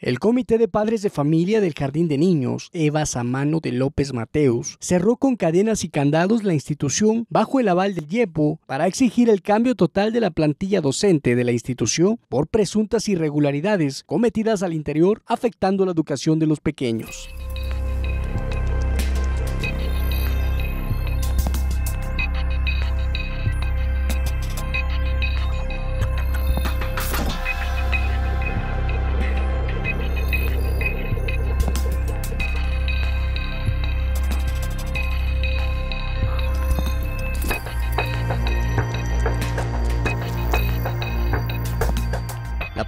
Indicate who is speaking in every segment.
Speaker 1: El Comité de Padres de Familia del Jardín de Niños, Eva Samano de López Mateus, cerró con cadenas y candados la institución bajo el aval del IEPO para exigir el cambio total de la plantilla docente de la institución por presuntas irregularidades cometidas al interior afectando la educación de los pequeños.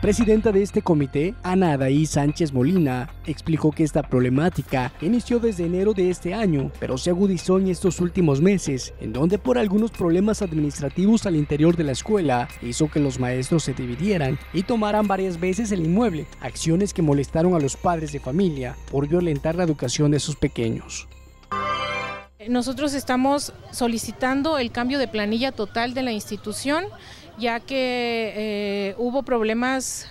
Speaker 1: presidenta de este comité, Ana Adaí Sánchez Molina, explicó que esta problemática inició desde enero de este año, pero se agudizó en estos últimos meses, en donde por algunos problemas administrativos al interior de la escuela hizo que los maestros se dividieran y tomaran varias veces el inmueble, acciones que molestaron a los padres de familia por violentar la educación de sus pequeños.
Speaker 2: Nosotros estamos solicitando el cambio de planilla total de la institución ya que eh, hubo problemas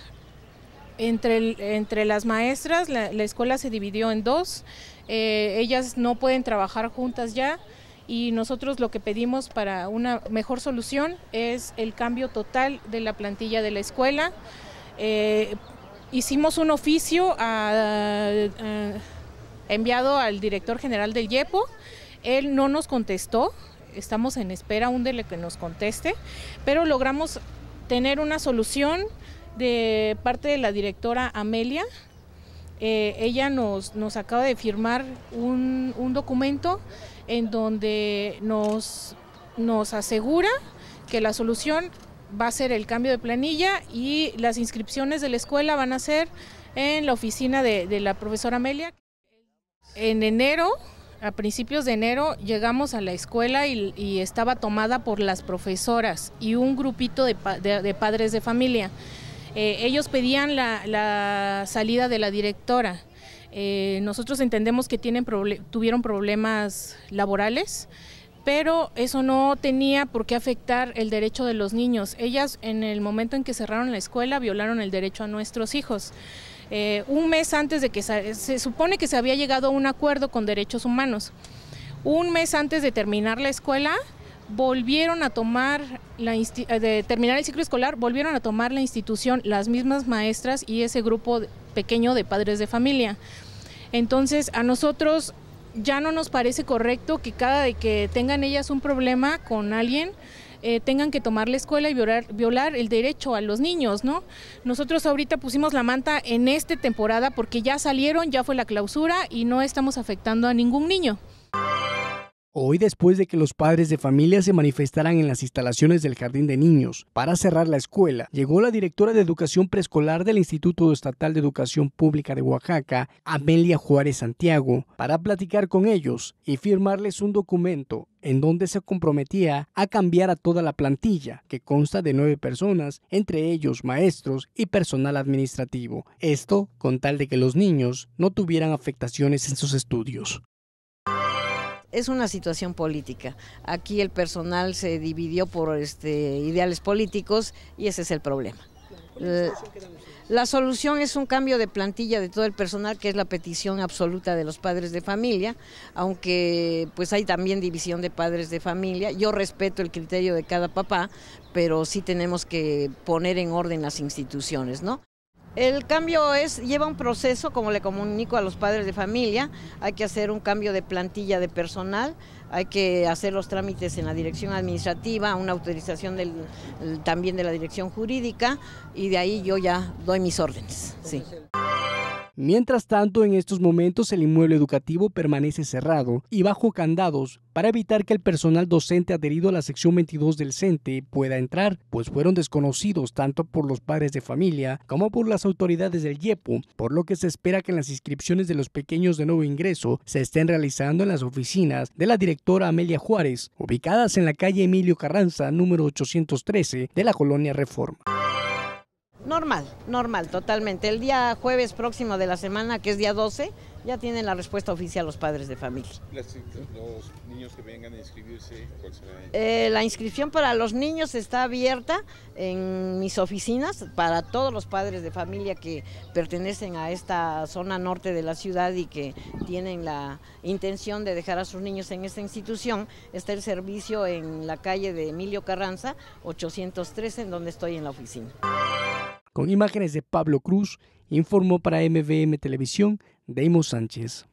Speaker 2: entre, las maestras, la, escuela se dividió en dos, eh, ellas no pueden trabajar juntas ya y nosotros lo que pedimos para una mejor solución es el cambio total de la plantilla de la escuela. Eh, hicimos un oficio enviado al director general del YEPO, él no nos contestó, estamos en espera aún de que nos conteste, pero logramos tener una solución de parte de la directora Amelia. Eh, ella nos, nos acaba de firmar un, documento en donde nos, nos asegura que la solución va a ser el cambio de planilla y las inscripciones de la escuela van a ser en la oficina de, de la profesora Amelia. En enero a principios de enero llegamos a la escuela y, estaba tomada por las profesoras y un grupito de, padres de familia. Eh, ellos pedían la, salida de la directora. Eh, nosotros entendemos que tuvieron problemas laborales, pero eso no tenía por qué afectar el derecho de los niños. Ellas en el momento en que cerraron la escuela violaron el derecho a nuestros hijos. Eh, un mes antes de que se, supone que se había llegado a un acuerdo con derechos humanos. Un mes antes de terminar la escuela, volvieron a tomar la eh, de terminar el ciclo escolar, volvieron a tomar la institución las mismas maestras y ese grupo pequeño de padres de familia. Entonces, a nosotros ya no nos parece correcto que cada de que tengan ellas un problema con alguien eh, tengan que tomar la escuela y violar, violar el derecho a los niños, ¿no? Nosotros ahorita pusimos la manta en esta temporada porque ya salieron, ya fue la clausura y no estamos afectando a ningún niño.
Speaker 1: Hoy, después de que los padres de familia se manifestaran en las instalaciones del jardín de niños para cerrar la escuela, llegó la directora de educación preescolar del Instituto Estatal de Educación Pública de Oaxaca, Amelia Juárez Santiago, para platicar con ellos y firmarles un documento en donde se comprometía a cambiar a toda la plantilla, que consta de nueve personas, entre ellos maestros y personal administrativo, esto con tal de que los niños no tuvieran afectaciones en sus estudios
Speaker 3: es una situación política. Aquí el personal se dividió por este, ideales políticos y ese es el problema. Eh, la, solución es un cambio de plantilla de todo el personal, que es la petición absoluta de los padres de familia, aunque pues hay también división de padres de familia. Yo respeto el criterio de cada papá, pero sí tenemos que poner en orden las instituciones, ¿no? El cambio es, lleva un proceso, como le comunico a los padres de familia, hay que hacer un cambio de plantilla de personal, hay que hacer los trámites en la dirección administrativa, una autorización del, también de la dirección jurídica y de ahí yo ya doy mis órdenes. Sí.
Speaker 1: Mientras tanto, en estos momentos el inmueble educativo permanece cerrado y bajo candados para evitar que el personal docente adherido a la sección 22 del CENTE pueda entrar, pues fueron desconocidos tanto por los padres de familia como por las autoridades del Yepu, por lo que se espera que las inscripciones de los pequeños de nuevo ingreso se estén realizando en las oficinas de la directora Amelia Juárez, ubicadas en la calle Emilio Carranza, número 813 de la colonia Reforma.
Speaker 3: Normal, normal, totalmente. El día jueves próximo de la semana, que es día 12, ya tienen la respuesta oficial los padres de familia. ¿Los niños que vengan a inscribirse? ¿cuál eh, la inscripción para los niños está abierta en mis oficinas para todos los padres de familia que pertenecen a esta zona norte de la ciudad y que tienen la intención de dejar a sus niños en esta institución. Está el servicio en la calle de Emilio Carranza, 813, en donde estoy en la oficina.
Speaker 1: Con imágenes de Pablo Cruz, informó para MVM Televisión Deimos Sánchez.